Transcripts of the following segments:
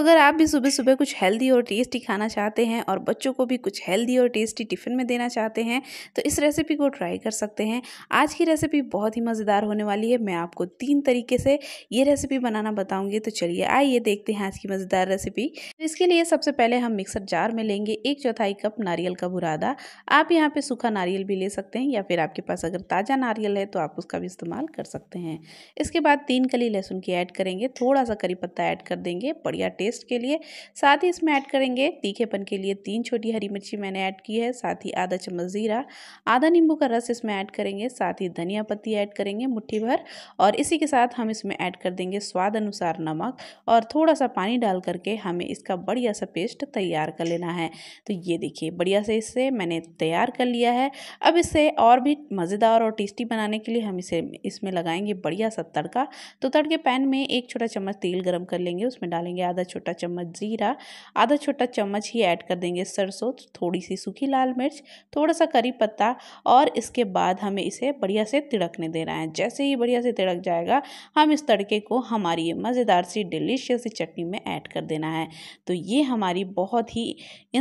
अगर आप भी सुबह सुबह कुछ हेल्दी और टेस्टी खाना चाहते हैं और बच्चों को भी कुछ हेल्दी और टेस्टी टिफ़िन में देना चाहते हैं तो इस रेसिपी को ट्राई कर सकते हैं आज की रेसिपी बहुत ही मज़ेदार होने वाली है मैं आपको तीन तरीके से ये रेसिपी बनाना बताऊँगी तो चलिए आइए देखते हैं आज की मज़ेदार रेसिपी तो इसके लिए सबसे पहले हम मिक्सर जार में लेंगे एक चौथाई कप नारियल का बुरादा आप यहाँ पर सूखा नारियल भी ले सकते हैं या फिर आपके पास अगर ताज़ा नारियल है तो आप उसका भी इस्तेमाल कर सकते हैं इसके बाद तीन कली लहसुन की ऐड करेंगे थोड़ा सा करी पत्ता ऐड कर देंगे बढ़िया टेस्ट टेस्ट के लिए साथ ही इसमें ऐड करेंगे तीखेपन के लिए तीन छोटी हरी मिर्ची मैंने ऐड की है साथ ही आधा चम्मच ज़ीरा आधा नींबू का रस इसमें ऐड करेंगे साथ ही धनिया पत्ती ऐड करेंगे मुट्ठी भर और इसी के साथ हम इसमें ऐड कर देंगे स्वाद अनुसार नमक और थोड़ा सा पानी डाल करके हमें इसका बढ़िया सा पेस्ट तैयार कर लेना है तो ये देखिए बढ़िया से इसे मैंने तैयार कर लिया है अब इसे और भी मज़ेदार और टेस्टी बनाने के लिए हम इसे इसमें लगाएंगे बढ़िया सा तड़का तो तड़के पैन में एक छोटा चम्मच तेल गर्म कर लेंगे उसमें डालेंगे आधा छोटा चम्मच जीरा आधा छोटा चम्मच ही ऐड कर देंगे सरसों थोड़ी सी सूखी लाल मिर्च थोड़ा सा करी पत्ता और इसके बाद हमें इसे बढ़िया से तिड़कने देना है जैसे ही बढ़िया से तिड़क जाएगा हम इस तड़के को हमारी मज़ेदार सी डिलीशियस चटनी में ऐड कर देना है तो ये हमारी बहुत ही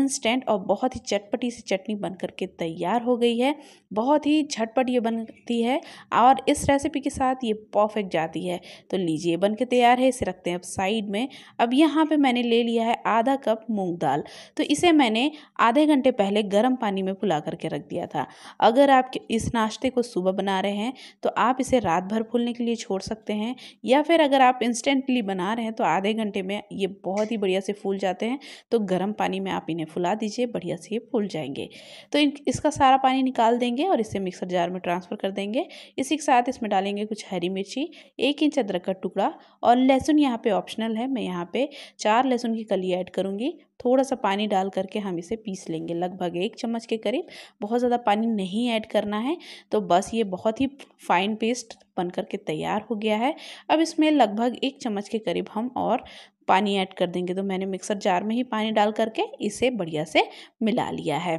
इंस्टेंट और बहुत ही चटपटी सी चटनी बन करके तैयार हो गई है बहुत ही झटपट ये बनती है और इस रेसिपी के साथ ये परफेक्ट जाती है तो लीजिए बन के तैयार है इसे रखते हैं अब साइड में अब यहाँ यहाँ पे मैंने ले लिया है आधा कप मूंग दाल तो इसे मैंने आधे घंटे पहले गर्म पानी में फुला करके रख दिया था अगर आप इस नाश्ते को सुबह बना रहे हैं तो आप इसे रात भर फूलने के लिए छोड़ सकते हैं या फिर अगर आप इंस्टेंटली बना रहे हैं तो आधे घंटे में ये बहुत ही बढ़िया से फूल जाते हैं तो गर्म पानी में आप इन्हें फुला दीजिए बढ़िया से ये फूल जाएंगे तो इसका सारा पानी निकाल देंगे और इसे मिक्सर जार में ट्रांसफ़र कर देंगे इसी के साथ इसमें डालेंगे कुछ हरी मिर्ची एक इंच अदरक का टुकड़ा और लहसुन यहाँ पे ऑप्शनल है मैं यहाँ पे चार लहसुन की कली ऐड करूँगी थोड़ा सा पानी डाल करके हम इसे पीस लेंगे लगभग एक चम्मच के करीब बहुत ज़्यादा पानी नहीं ऐड करना है तो बस ये बहुत ही फाइन पेस्ट बन के तैयार हो गया है अब इसमें लगभग एक चम्मच के करीब हम और पानी ऐड कर देंगे तो मैंने मिक्सर जार में ही पानी डाल करके इसे बढ़िया से मिला लिया है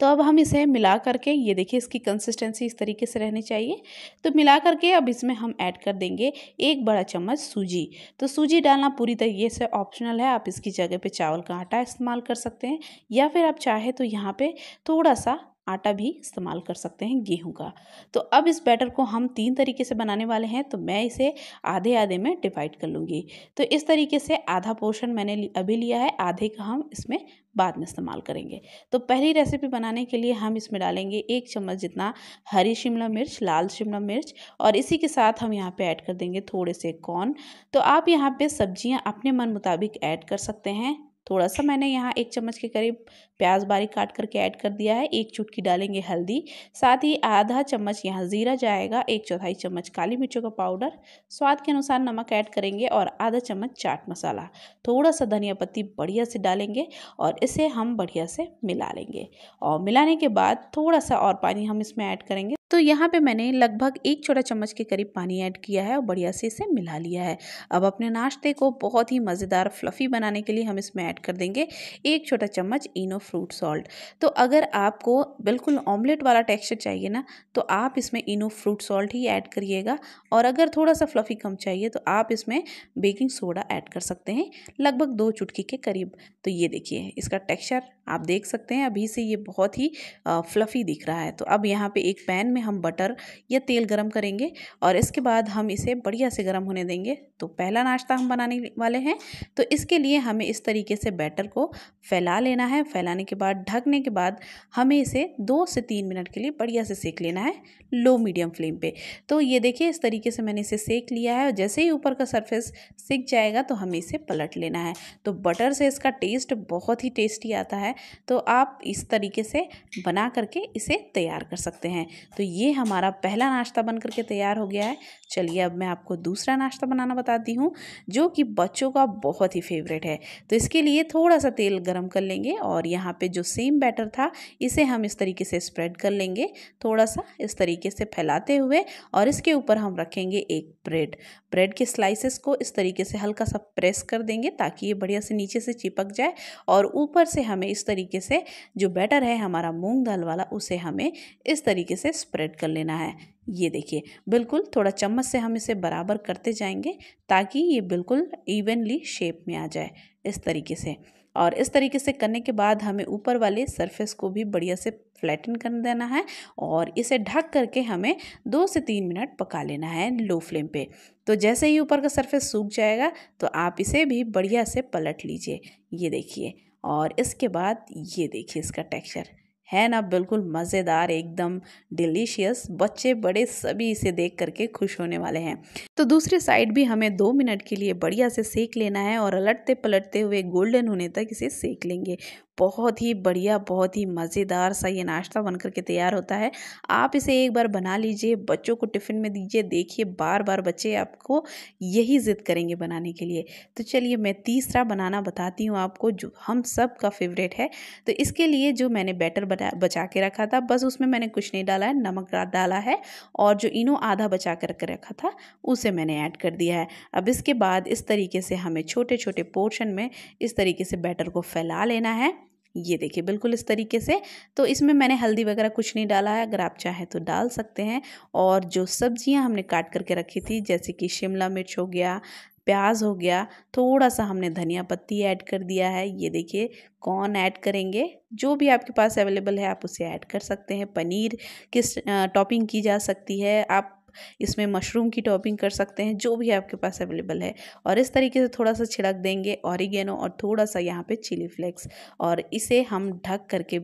तो अब हम इसे मिला करके ये देखिए इसकी कंसिस्टेंसी इस तरीके से रहनी चाहिए तो मिला करके अब इसमें हम ऐड कर देंगे एक बड़ा चम्मच सूजी तो सूजी डालना पूरी तरीके से ऑप्शनल है आप इसकी जगह पे चावल का आटा इस्तेमाल कर सकते हैं या फिर आप चाहे तो यहाँ पे थोड़ा सा आटा भी इस्तेमाल कर सकते हैं गेहूं का तो अब इस बैटर को हम तीन तरीके से बनाने वाले हैं तो मैं इसे आधे आधे में डिवाइड कर लूँगी तो इस तरीके से आधा पोर्शन मैंने अभी लिया है आधे का हम इसमें बाद में इस्तेमाल करेंगे तो पहली रेसिपी बनाने के लिए हम इसमें डालेंगे एक चम्मच जितना हरी शिमला मिर्च लाल शिमला मिर्च और इसी के साथ हम यहाँ पे ऐड कर देंगे थोड़े से कॉर्न तो आप यहाँ पे सब्जियाँ अपने मन मुताबिक ऐड कर सकते हैं थोड़ा सा मैंने यहाँ एक चम्मच के करीब प्याज बारीक काट करके ऐड कर दिया है एक चुटकी डालेंगे हल्दी साथ ही आधा चम्मच यहाँ ज़ीरा जाएगा एक चौथाई चम्मच काली मिर्चों का पाउडर स्वाद के अनुसार नमक ऐड करेंगे और आधा चम्मच चाट मसाला थोड़ा सा धनिया पत्ती बढ़िया से डालेंगे और इसे हम बढ़िया से मिला लेंगे और मिलाने के बाद थोड़ा सा और पानी हम इसमें ऐड करेंगे तो यहाँ पे मैंने लगभग एक छोटा चम्मच के करीब पानी ऐड किया है और बढ़िया से इसे मिला लिया है अब अपने नाश्ते को बहुत ही मज़ेदार फ्लफ़ी बनाने के लिए हम इसमें ऐड कर देंगे एक छोटा चम्मच इनो फ्रूट सॉल्ट तो अगर आपको बिल्कुल ऑमलेट वाला टेक्सचर चाहिए ना तो आप इसमें इनो फ्रूट सॉल्ट ही ऐड करिएगा और अगर थोड़ा सा फ्लफ़ी कम चाहिए तो आप इसमें बेकिंग सोडा ऐड कर सकते हैं लगभग दो चुटकी के करीब तो ये देखिए इसका टेक्सचर आप देख सकते हैं अभी से ये बहुत ही फ्लफ़ी दिख रहा है तो अब यहाँ पे एक पैन में हम बटर या तेल गरम करेंगे और इसके बाद हम इसे बढ़िया से गर्म होने देंगे तो पहला नाश्ता हम बनाने वाले हैं तो इसके लिए हमें इस तरीके से बैटर को फैला लेना है फैलाने के बाद ढकने के बाद हमें इसे दो से तीन मिनट के लिए बढ़िया से सेक लेना है लो मीडियम फ्लेम पर तो ये देखिए इस तरीके से मैंने इसे सेक लिया है और जैसे ही ऊपर का सरफेस सेक जाएगा तो हमें इसे पलट लेना है तो बटर से इसका टेस्ट बहुत ही टेस्टी आता है तो आप इस तरीके से बना करके इसे तैयार कर सकते हैं तो ये हमारा पहला नाश्ता बन करके तैयार हो गया है चलिए अब मैं आपको दूसरा नाश्ता बनाना बताती हूँ जो कि बच्चों का बहुत ही फेवरेट है तो इसके लिए थोड़ा सा तेल गर्म कर लेंगे और यहाँ पर जो सेम बैटर था इसे हम इस तरीके से स्प्रेड कर लेंगे थोड़ा सा इस तरीके से फैलाते हुए और इसके ऊपर हम रखेंगे एक ब्रेड ब्रेड के स्लाइसेस को इस तरीके से हल्का सा प्रेस कर देंगे ताकि ये बढ़िया से नीचे से चिपक जाए और ऊपर से हमें इस तरीके से जो बैटर है हमारा मूंग दाल वाला उसे हमें इस तरीके से स्प्रेड कर लेना है ये देखिए बिल्कुल थोड़ा चम्मच से हम इसे बराबर करते जाएंगे ताकि ये बिल्कुल इवनली शेप में आ जाए इस तरीके से और इस तरीके से करने के बाद हमें ऊपर वाले सरफेस को भी बढ़िया से फ्लैटन कर देना है और इसे ढक करके हमें दो से तीन मिनट पका लेना है लो फ्लेम पे तो जैसे ही ऊपर का सरफेस सूख जाएगा तो आप इसे भी बढ़िया से पलट लीजिए ये देखिए और इसके बाद ये देखिए इसका टेक्सचर है ना बिल्कुल मज़ेदार एकदम डिलीशियस बच्चे बड़े सभी इसे देख करके खुश होने वाले हैं तो दूसरी साइड भी हमें दो मिनट के लिए बढ़िया से सेक लेना है और पलटते पलटते हुए गोल्डन होने तक इसे सेक लेंगे बहुत ही बढ़िया बहुत ही मज़ेदार सा ये नाश्ता बन करके तैयार होता है आप इसे एक बार बना लीजिए बच्चों को टिफ़िन में दीजिए देखिए बार बार बच्चे आपको यही ज़िद करेंगे बनाने के लिए तो चलिए मैं तीसरा बनाना बताती हूँ आपको जो हम सब का फेवरेट है तो इसके लिए जो मैंने बैटर बना बचा के रखा था बस उसमें मैंने कुछ नहीं डाला है नमक डाला है और जो इनो आधा बचा कर कर रखा था उसे मैंने ऐड कर दिया है अब इसके बाद इस तरीके से हमें छोटे छोटे पोर्शन में इस तरीके से बैटर को फैला लेना है ये देखिए बिल्कुल इस तरीके से तो इसमें मैंने हल्दी वगैरह कुछ नहीं डाला है अगर आप चाहें तो डाल सकते हैं और जो सब्जियां हमने काट करके रखी थी जैसे कि शिमला मिर्च हो गया प्याज हो गया थोड़ा सा हमने धनिया पत्ती ऐड कर दिया है ये देखिए कौन ऐड करेंगे जो भी आपके पास अवेलेबल है आप उसे ऐड कर सकते हैं पनीर किस टॉपिंग की जा सकती है आप इसमें मशरूम की टॉपिंग कर सकते हैं जो भी आपके पास अवेलेबल है और इस तरीके से थोड़ा सा छिड़क देंगे ऑरिगेनो और थोड़ा सा यहाँ पे चिली फ्लेक्स और इसे हम ढक करके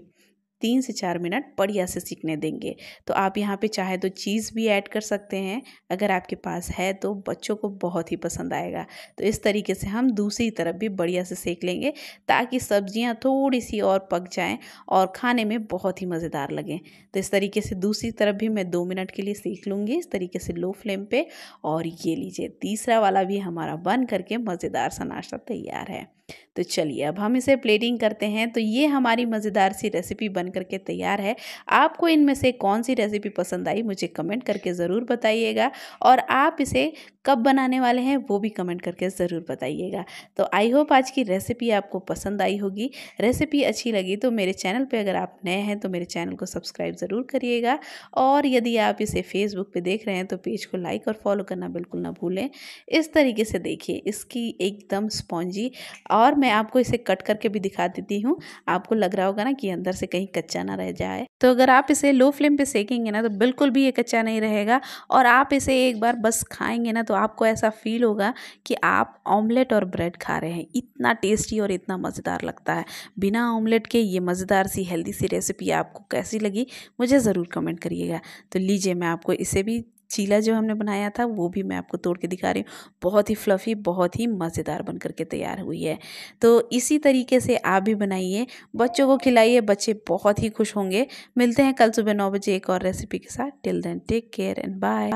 तीन से चार मिनट बढ़िया से सीखने देंगे तो आप यहाँ पे चाहे तो चीज़ भी ऐड कर सकते हैं अगर आपके पास है तो बच्चों को बहुत ही पसंद आएगा तो इस तरीके से हम दूसरी तरफ भी बढ़िया से सेक लेंगे ताकि सब्जियाँ थोड़ी सी और पक जाएँ और खाने में बहुत ही मज़ेदार लगें तो इस तरीके से दूसरी तरफ भी मैं दो मिनट के लिए सेक लूँगी इस तरीके से लो फ्लेम पर और ये लीजिए तीसरा वाला भी हमारा बन करके मज़ेदार सा नाश्ता तैयार है तो चलिए अब हम इसे प्लेटिंग करते हैं तो ये हमारी मज़ेदार सी रेसिपी बन करके तैयार है आपको इनमें से कौन सी रेसिपी पसंद आई मुझे कमेंट करके ज़रूर बताइएगा और आप इसे कब बनाने वाले हैं वो भी कमेंट करके ज़रूर बताइएगा तो आई होप आज की रेसिपी आपको पसंद आई होगी रेसिपी अच्छी लगी तो मेरे चैनल पे अगर आप नए हैं तो मेरे चैनल को सब्सक्राइब ज़रूर करिएगा और यदि आप इसे फेसबुक पे देख रहे हैं तो पेज को लाइक और फॉलो करना बिल्कुल ना भूलें इस तरीके से देखिए इसकी एकदम स्पॉन्जी और मैं आपको इसे कट करके भी दिखा देती हूँ आपको लग रहा होगा ना कि अंदर से कहीं कच्चा ना रह जाए तो अगर आप इसे लो फ्लेम पे सेकेंगे ना तो बिल्कुल भी ये कच्चा नहीं रहेगा और आप इसे एक बार बस खाएंगे ना तो आपको ऐसा फील होगा कि आप ऑमलेट और ब्रेड खा रहे हैं इतना टेस्टी और इतना मज़ेदार लगता है बिना ऑमलेट के ये मज़ेदार सी हेल्दी सी रेसिपी आपको कैसी लगी मुझे ज़रूर कमेंट करिएगा तो लीजिए मैं आपको इसे भी चीला जो हमने बनाया था वो भी मैं आपको तोड़ के दिखा रही हूँ बहुत ही फ्लफ़ी बहुत ही मज़ेदार बन करके तैयार हुई है तो इसी तरीके से आप भी बनाइए बच्चों को खिलाइए बच्चे बहुत ही खुश होंगे मिलते हैं कल सुबह नौ बजे एक और रेसिपी के साथ till then take care and bye